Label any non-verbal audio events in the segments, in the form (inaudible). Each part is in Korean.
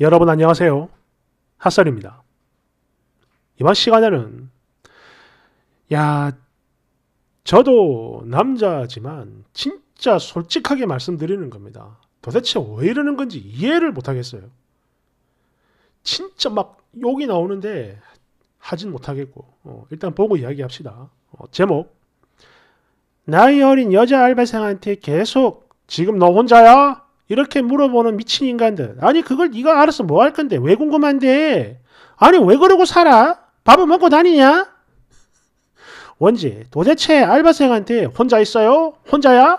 여러분 안녕하세요. 핫설입니다. 이번 시간에는 야 저도 남자지만 진짜 솔직하게 말씀드리는 겁니다. 도대체 왜 이러는 건지 이해를 못하겠어요. 진짜 막 욕이 나오는데 하진 못하겠고 어, 일단 보고 이야기합시다. 어, 제목 나이 어린 여자 알바생한테 계속 지금 너 혼자야? 이렇게 물어보는 미친 인간들. 아니 그걸 네가 알아서 뭐 할 건데 왜 궁금한데? 아니 왜 그러고 살아? 밥을 먹고 다니냐? 원지 도대체 알바생한테 혼자 있어요? 혼자야?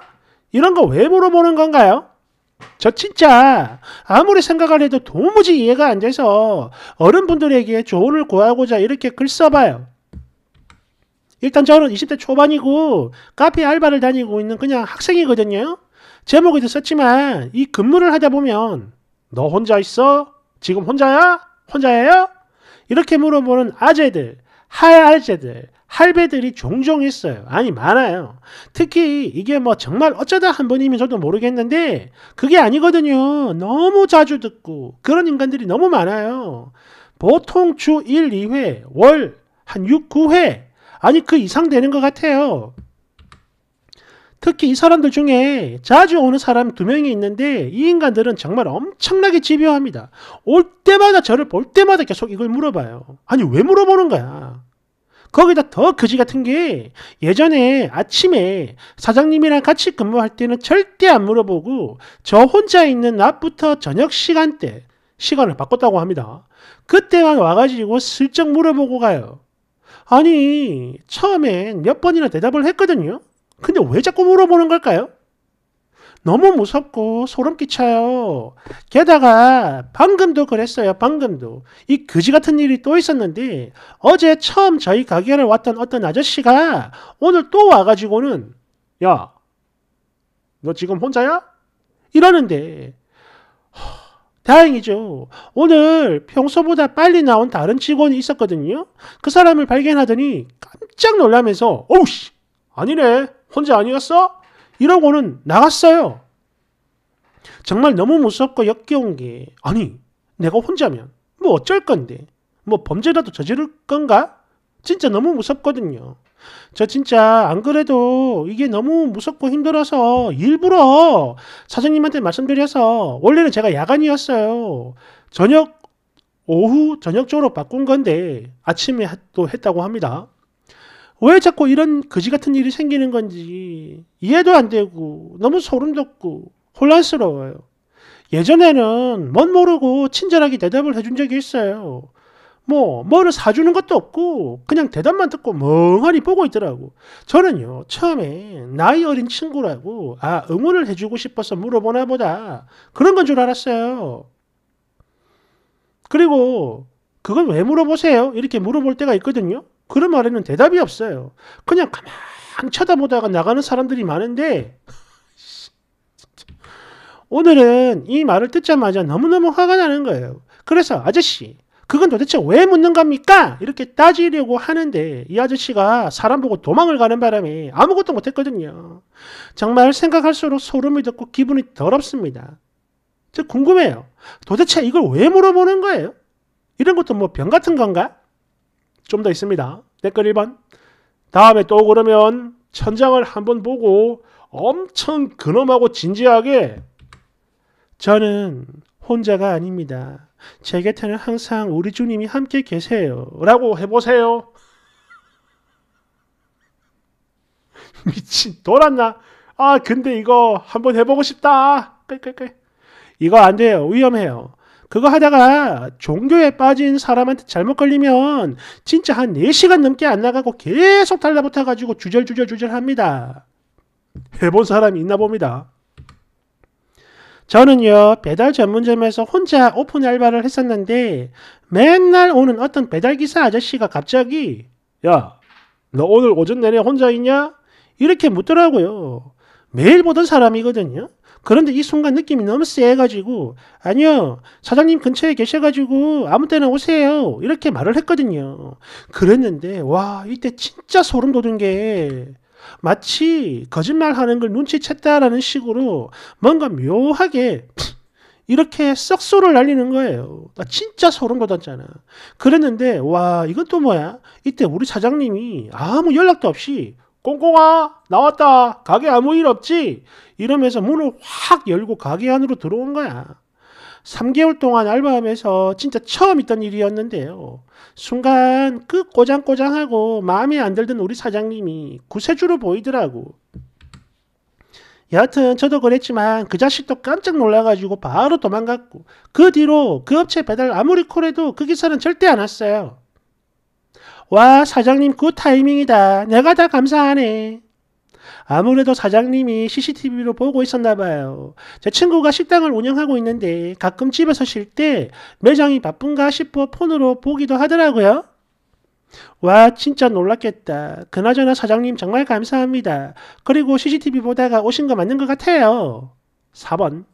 이런 거 왜 물어보는 건가요? 저 진짜 아무리 생각을 해도 도무지 이해가 안 돼서 어른분들에게 조언을 구하고자 이렇게 글 써봐요. 일단 저는 20대 초반이고 카페 알바를 다니고 있는 그냥 학생이거든요. 제목에도 썼지만 이 근무를 하다 보면 너 혼자 있어? 지금 혼자야? 혼자예요? 이렇게 물어보는 아재들, 할아재들, 할배들이 종종 있어요. 아니 많아요. 특히 이게 뭐 정말 어쩌다 한 번이면 저도 모르겠는데 그게 아니거든요. 너무 자주 듣고 그런 인간들이 너무 많아요. 보통 주 1, 2회, 월한 6, 9회 아니 그 이상 되는 것 같아요. 특히 이 사람들 중에 자주 오는 사람 두 명이 있는데 이 인간들은 정말 엄청나게 집요합니다. 올 때마다 저를 볼 때마다 계속 이걸 물어봐요. 아니 왜 물어보는 거야? 거기다 더 거지 같은 게 예전에 아침에 사장님이랑 같이 근무할 때는 절대 안 물어보고 저 혼자 있는 낮부터 저녁 시간대 시간을 바꿨다고 합니다. 그때만 와가지고 슬쩍 물어보고 가요. 아니 처음엔 몇 번이나 대답을 했거든요. 근데 왜 자꾸 물어보는 걸까요? 너무 무섭고 소름 끼쳐요. 게다가 방금도 그랬어요. 방금도. 이 그지 같은 일이 또 있었는데 어제 처음 저희 가게를 왔던 어떤 아저씨가 오늘 또 와가지고는 야, 너 지금 혼자야? 이러는데 다행이죠. 오늘 평소보다 빨리 나온 다른 직원이 있었거든요. 그 사람을 발견하더니 깜짝 놀라면서 오우씨 아니네 혼자 아니었어? 이러고는 나갔어요. 정말 너무 무섭고 역겨운 게 아니 내가 혼자면 뭐 어쩔 건데 뭐 범죄라도 저지를 건가? 진짜 너무 무섭거든요. 저 진짜 안 그래도 이게 너무 무섭고 힘들어서 일부러 사장님한테 말씀드려서 원래는 제가 야간이었어요. 저녁 오후 저녁 쪽으로 바꾼 건데 아침에 또 했다고 합니다. 왜 자꾸 이런 거지 같은 일이 생기는 건지 이해도 안 되고 너무 소름 돋고 혼란스러워요. 예전에는 뭔 모르고 친절하게 대답을 해준 적이 있어요. 뭐, 뭐를 사주는 것도 없고, 그냥 대답만 듣고 멍하니 보고 있더라고. 저는요, 처음에 나이 어린 친구라고, 아, 응원을 해주고 싶어서 물어보나 보다. 그런 건 줄 알았어요. 그리고, 그건 왜 물어보세요? 이렇게 물어볼 때가 있거든요. 그런 말에는 대답이 없어요. 그냥 가만 쳐다보다가 나가는 사람들이 많은데 오늘은 이 말을 듣자마자 너무너무 화가 나는 거예요. 그래서 아저씨 그건 도대체 왜 묻는 겁니까? 이렇게 따지려고 하는데 이 아저씨가 사람 보고 도망을 가는 바람에 아무것도 못했거든요. 정말 생각할수록 소름이 돋고 기분이 더럽습니다. 저 궁금해요. 도대체 이걸 왜 물어보는 거예요? 이런 것도 뭐 병 같은 건가? 좀더 있습니다. 댓글 1번. 다음에 또 그러면 천장을 한번 보고 엄청 근엄하고 진지하게 저는 혼자가 아닙니다. 제 곁에는 항상 우리 주님이 함께 계세요. 라고 해보세요. (laughs) 미친, 돌았나? 아, 근데 이거 한번 해보고 싶다. 끌끌끌. 이거 안 돼요. 위험해요. 그거 하다가 종교에 빠진 사람한테 잘못 걸리면 진짜 한 4시간 넘게 안 나가고 계속 달라붙어가지고 주절주절주절 합니다. 해본 사람이 있나 봅니다. 저는요, 배달 전문점에서 혼자 오픈 알바를 했었는데, 맨날 오는 어떤 배달기사 아저씨가 갑자기, 야, 너 오늘 오전 내내 혼자 있냐? 이렇게 묻더라고요. 매일 보던 사람이거든요. 그런데 이 순간 느낌이 너무 쎄해가지고 아니요 사장님 근처에 계셔가지고 아무 때나 오세요 이렇게 말을 했거든요. 그랬는데 와 이때 진짜 소름 돋은 게 마치 거짓말하는 걸 눈치챘다라는 식으로 뭔가 묘하게 이렇게 썩소를 날리는 거예요. 나 진짜 소름 돋았잖아. 그랬는데 와이것도 뭐야? 이때 우리 사장님이 아무 연락도 없이 꽁꽁아 나왔다 가게 아무 일 없지 이러면서 문을 확 열고 가게 안으로 들어온 거야 3개월 동안 알바하면서 진짜 처음 있던 일이었는데요 순간 그 꼬장꼬장하고 마음에 안 들던 우리 사장님이 구세주로 보이더라고 여하튼 저도 그랬지만 그 자식도 깜짝 놀라가지고 바로 도망갔고 그 뒤로 그 업체 배달 아무리 콜해도 그 기사는 절대 안 왔어요 와 사장님 굿 타이밍이다. 내가 다 감사하네. 아무래도 사장님이 CCTV로 보고 있었나 봐요. 제 친구가 식당을 운영하고 있는데 가끔 집에서 쉴 때 매장이 바쁜가 싶어 폰으로 보기도 하더라고요. 와 진짜 놀랐겠다. 그나저나 사장님 정말 감사합니다. 그리고 CCTV 보다가 오신 거 맞는 것 같아요. 4번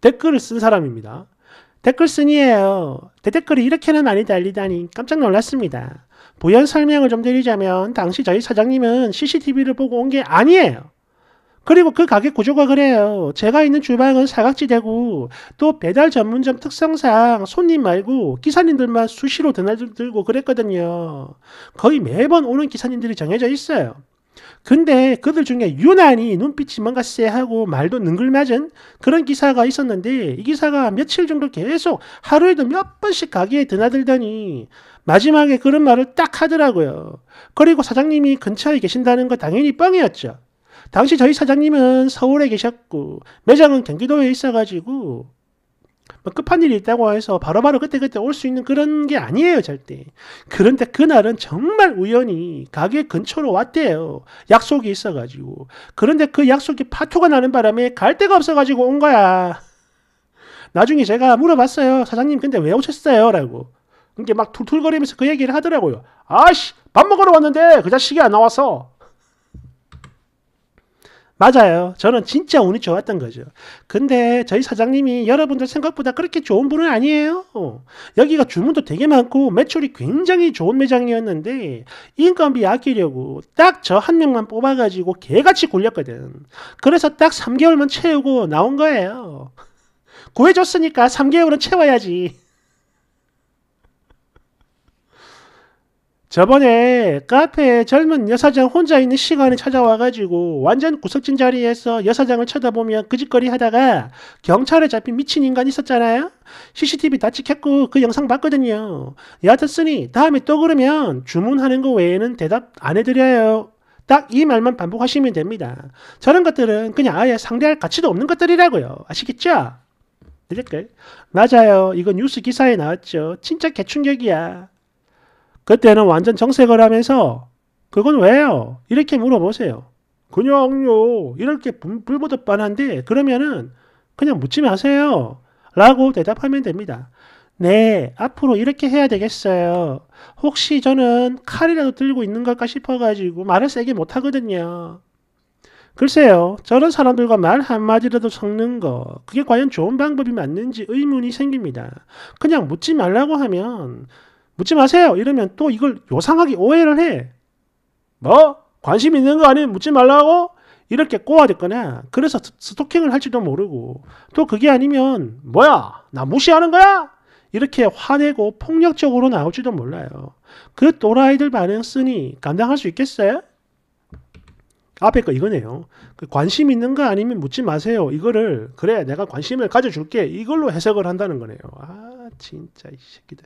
댓글을 쓴 사람입니다. 댓글 쓴이에요. 대댓글이 이렇게나 많이 달리다니 깜짝 놀랐습니다. 부연 설명을 좀 드리자면 당시 저희 사장님은 CCTV를 보고 온 게 아니에요. 그리고 그 가게 구조가 그래요. 제가 있는 주방은 사각지대고 또 배달 전문점 특성상 손님 말고 기사님들만 수시로 드나들고 그랬거든요. 거의 매번 오는 기사님들이 정해져 있어요. 근데 그들 중에 유난히 눈빛이 뭔가 쎄하고 말도 능글맞은 그런 기사가 있었는데 이 기사가 며칠 정도 계속 하루에도 몇 번씩 가게에 드나들더니 마지막에 그런 말을 딱 하더라고요. 그리고 사장님이 근처에 계신다는 거 당연히 뻥이었죠. 당시 저희 사장님은 서울에 계셨고 매장은 경기도에 있어가지고 뭐 급한 일이 있다고 해서 바로바로 그때그때 올 수 있는 그런 게 아니에요 절대 그런데 그날은 정말 우연히 가게 근처로 왔대요 약속이 있어가지고 그런데 그 약속이 파토가 나는 바람에 갈 데가 없어가지고 온 거야 나중에 제가 물어봤어요 사장님 근데 왜 오셨어요 라고 이게 그러니까 막 툴툴거리면서 그 얘기를 하더라고요. 아씨, 밥 먹으러 왔는데 그 자식이 안 나와서. 맞아요. 저는 진짜 운이 좋았던 거죠. 근데 저희 사장님이 여러분들 생각보다 그렇게 좋은 분은 아니에요. 여기가 주문도 되게 많고 매출이 굉장히 좋은 매장이었는데 인건비 아끼려고 딱 저 한 명만 뽑아가지고 개같이 굴렸거든. 그래서 딱 3개월만 채우고 나온 거예요. 구해줬으니까 3개월은 채워야지. 저번에 카페에 젊은 여사장 혼자 있는 시간에 찾아와가지고 완전 구석진 자리에서 여사장을 쳐다보며 그짓거리 하다가 경찰에 잡힌 미친 인간 있었잖아요? CCTV 다 찍혔고 그 영상 봤거든요. 여하튼 쓰니 다음에 또 그러면 주문하는 거 외에는 대답 안 해드려요. 딱 이 말만 반복하시면 됩니다. 저런 것들은 그냥 아예 상대할 가치도 없는 것들이라고요. 아시겠죠? 네 댓글. 맞아요. 이거 뉴스 기사에 나왔죠. 진짜 개충격이야. 그때는 완전 정색을 하면서 그건 왜요? 이렇게 물어보세요. 그냥요. 이렇게 불보듯 뻔한데 그러면은 그냥 묻지 마세요. 라고 대답하면 됩니다. 네, 앞으로 이렇게 해야 되겠어요. 혹시 저는 칼이라도 들고 있는 걸까 싶어가지고 말을 세게 못하거든요. 글쎄요, 저런 사람들과 말 한마디라도 섞는 거, 그게 과연 좋은 방법이 맞는지 의문이 생깁니다. 그냥 묻지 말라고 하면 묻지 마세요. 이러면 또 이걸 요상하게 오해를 해. 뭐? 관심 있는 거 아니면 묻지 말라고? 이렇게 꼬아댔거나 그래서 스토킹을 할지도 모르고 또 그게 아니면 뭐야 나 무시하는 거야 이렇게 화내고 폭력적으로 나올지도 몰라요 그 또라이들 반응 쓰니 감당할 수 있겠어요? 앞에 거 이거네요 그 관심 있는 거 아니면 묻지 마세요 이거를 그래 내가 관심을 가져줄게 이걸로 해석을 한다는 거네요 아 진짜 이 새끼들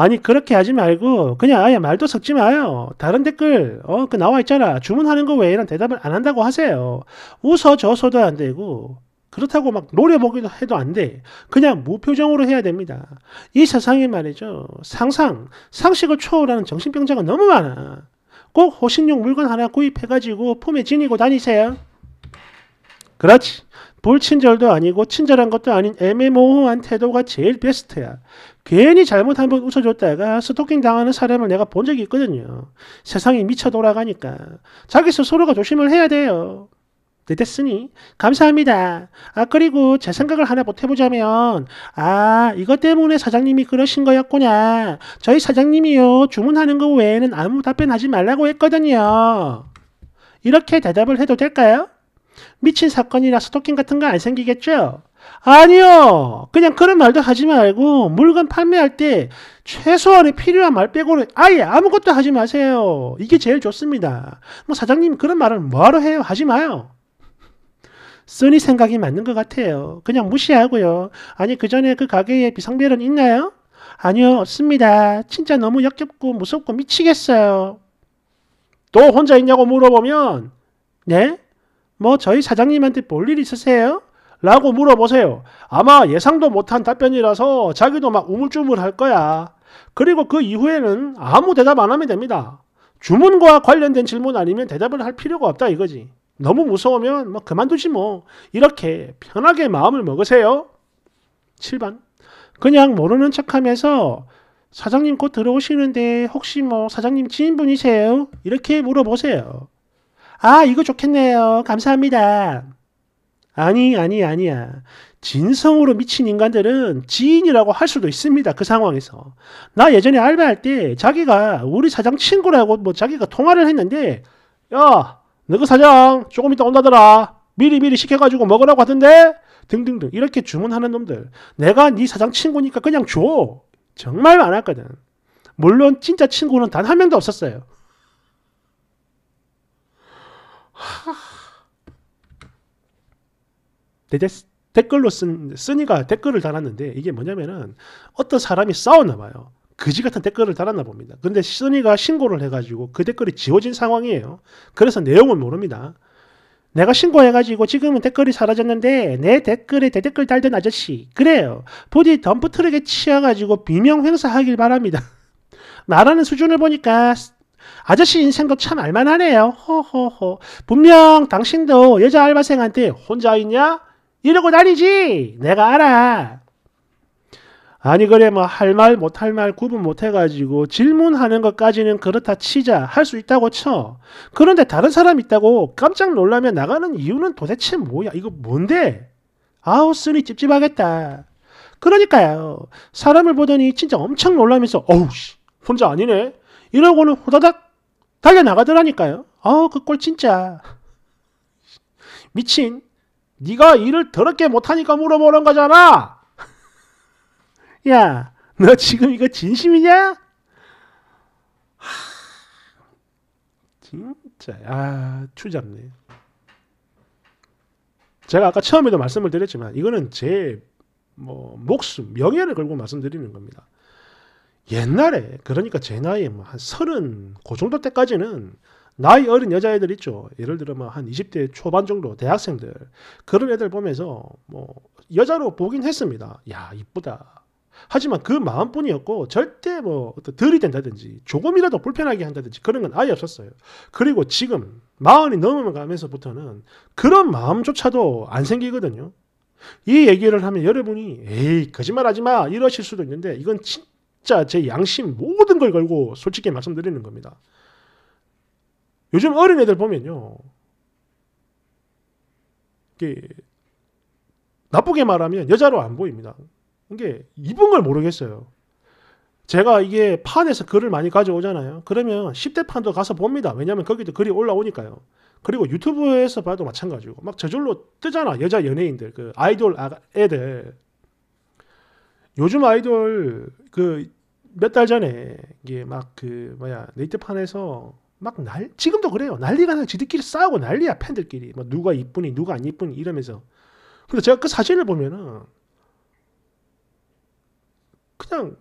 아니 그렇게 하지 말고 그냥 아예 말도 섞지 마요. 다른 댓글 어그 나와 있잖아. 주문하는 거 외에는 대답을 안 한다고 하세요. 웃어 줘서도안 되고 그렇다고 막 노려보기도 해도 안 돼. 그냥 무표정으로 해야 됩니다. 이 세상에 말이죠. 상상, 상식을 초월하는 정신병자가 너무 많아. 꼭 호신용 물건 하나 구입해가지고 품에 지니고 다니세요. 그렇지. 불친절도 아니고 친절한 것도 아닌 애매모호한 태도가 제일 베스트야. 괜히 잘못 한 번 웃어줬다가 스토킹 당하는 사람을 내가 본 적이 있거든요. 세상이 미쳐 돌아가니까 자기 스스로가 조심을 해야 돼요. 네, 됐으니 감사합니다. 아 그리고 제 생각을 하나 보태보자면 아 이것 때문에 사장님이 그러신 거였구나. 저희 사장님이요 주문하는 거 외에는 아무 답변하지 말라고 했거든요. 이렇게 대답을 해도 될까요? 미친 사건이나 스토킹 같은 거 안 생기겠죠? 아니요. 그냥 그런 말도 하지 말고 물건 판매할 때 최소한의 필요한 말 빼고는 아예 아무것도 하지 마세요. 이게 제일 좋습니다. 뭐 사장님 그런 말은 뭐하러 해요? 하지 마요. 쓰니 생각이 맞는 것 같아요. 그냥 무시하고요. 아니 그 전에 그 가게에 비상벨은 있나요? 아니요 없습니다. 진짜 너무 역겹고 무섭고 미치겠어요. 또 혼자 있냐고 물어보면 네? 뭐 저희 사장님한테 볼일 있으세요? 라고 물어보세요. 아마 예상도 못한 답변이라서 자기도 막 우물쭈물 할 거야. 그리고 그 이후에는 아무 대답 안 하면 됩니다. 주문과 관련된 질문 아니면 대답을 할 필요가 없다 이거지. 너무 무서우면 뭐 그만두지 뭐. 이렇게 편하게 마음을 먹으세요. 7번. 그냥 모르는 척 하면서 사장님 곧 들어오시는데 혹시 뭐 사장님 지인분이세요? 이렇게 물어보세요. 아, 이거 좋겠네요. 감사합니다. 아니, 아니, 아니야. 진성으로 미친 인간들은 지인이라고 할 수도 있습니다. 그 상황에서. 나 예전에 알바할 때 자기가 우리 사장 친구라고 뭐 자기가 통화를 했는데, 야, 너 그 사장 조금 이따 온다더라. 미리미리 시켜가지고 먹으라고 하던데? 등등등. 이렇게 주문하는 놈들. 내가 네 사장 친구니까 그냥 줘. 정말 많았거든. 물론 진짜 친구는 단 한 명도 없었어요. 내 댓글로 쓴, 쓰니가 댓글을 달았는데 이게 뭐냐면은 어떤 사람이 싸웠나 봐요. 그지 같은 댓글을 달았나 봅니다. 근데 쓰니가 신고를 해가지고 그 댓글이 지워진 상황이에요. 그래서 내용은 모릅니다. 내가 신고해가지고 지금은 댓글이 사라졌는데 내 댓글에 대댓글 달던 아저씨 그래요 부디 덤프트럭에 치여가지고 비명 행사하길 바랍니다 (laughs) 나라는 수준을 보니까 아저씨 인생도참 알만하네요. 허허허. 분명 당신도 여자 알바생한테 혼자 있냐? 이러고 다니지. 내가 알아. 아니 그래 뭐 할 말못할말 구분 못 해가지고 질문하는 것까지는 그렇다 치자 할 수 있다고 쳐 그런데 다른 사람 있다고 깜짝 놀라며 나가는 이유는 도대체 뭐야 이거 뭔데 아우 쓰니 찝찝하겠다 그러니까요 사람을 보더니 진짜 엄청 놀라면서 어우 씨 혼자 아니네 이러고는 후다닥 달려나가더라니까요. 어, 그꼴 진짜. 미친. 네가 일을 더럽게 못하니까 물어보는 거잖아. 야, 너 지금 이거 진심이냐? 진짜, 아, 추잡네. 제가 아까 처음에도 말씀을 드렸지만, 이거는 제, 뭐, 목숨, 명예를 걸고 말씀드리는 겁니다. 옛날에 그러니까 제 나이에 뭐한 서른 그 정도 때까지는 나이 어린 여자애들 있죠. 예를 들어 뭐 한 20대 초반 정도 대학생들 그런 애들 보면서 뭐 여자로 보긴 했습니다. 야 이쁘다. 하지만 그 마음뿐이었고 절대 뭐 어떤 들이댄다든지 조금이라도 불편하게 한다든지 그런 건 아예 없었어요. 그리고 지금 마흔이 넘어가면서부터는 그런 마음조차도 안 생기거든요. 이 얘기를 하면 여러분이 에이 거짓말하지 마 이러실 수도 있는데 이건 진 진짜 제 양심 모든 걸 걸고 솔직히 말씀드리는 겁니다. 요즘 어린애들 보면요. 이게 나쁘게 말하면 여자로 안 보입니다. 이게 입은 걸 모르겠어요. 제가 이게 판에서 글을 많이 가져오잖아요. 그러면 10대 판도 가서 봅니다. 왜냐하면 거기도 글이 올라오니까요. 그리고 유튜브에서 봐도 마찬가지고 막 저절로 뜨잖아 여자 연예인들 그 아이돌 아, 애들 요즘 아이돌 그 몇달 전에 이게 막 그 뭐야 네이트판에서 막 날 지금도 그래요 난리가 나 지들끼리 싸우고 난리야 팬들끼리 막 뭐 누가 이쁘니 누가 안 이쁘니 이러면서 근데 제가 그 사진을 보면은 그냥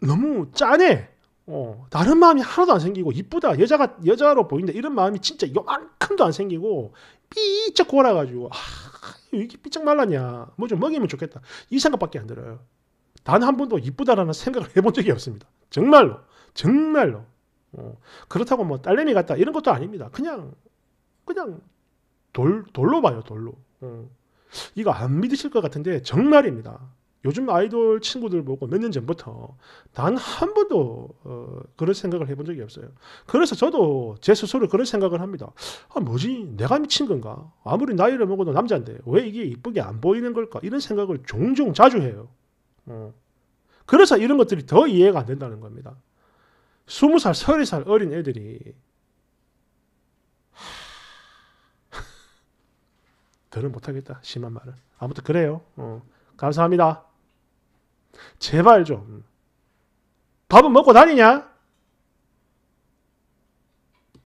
너무 짠해 어, 다른 마음이 하나도 안 생기고 이쁘다 여자가 여자로 보인다 이런 마음이 진짜 요만큼도 안 생기고 삐쩍 골아가지고 아 이게 삐쩍 말랐냐 뭐 좀 먹이면 좋겠다 이 생각밖에 안 들어요 단한 번도 이쁘다라는 생각을 해본 적이 없습니다. 정말로, 정말로. 어, 그렇다고 뭐 딸내미 같다 이런 것도 아닙니다. 그냥, 그냥 돌, 돌로 봐요, 돌로. 어, 이거 안 믿으실 것 같은데 정말입니다. 요즘 아이돌 친구들 보고 몇 년 전부터 단 한 번도 어, 그런 생각을 해본 적이 없어요. 그래서 저도 제 스스로 그런 생각을 합니다. 아, 뭐지? 내가 미친 건가? 아무리 나이를 먹어도 남자인데 왜 이게 이쁘게 안 보이는 걸까? 이런 생각을 종종 자주 해요. 어. 그래서 이런 것들이 더 이해가 안 된다는 겁니다. 스무 살서0살 어린 애들이 더는 못하겠다. 심한 말은 아무튼 그래요. 어. 감사합니다. 제발 좀. 밥은 먹고 다니냐?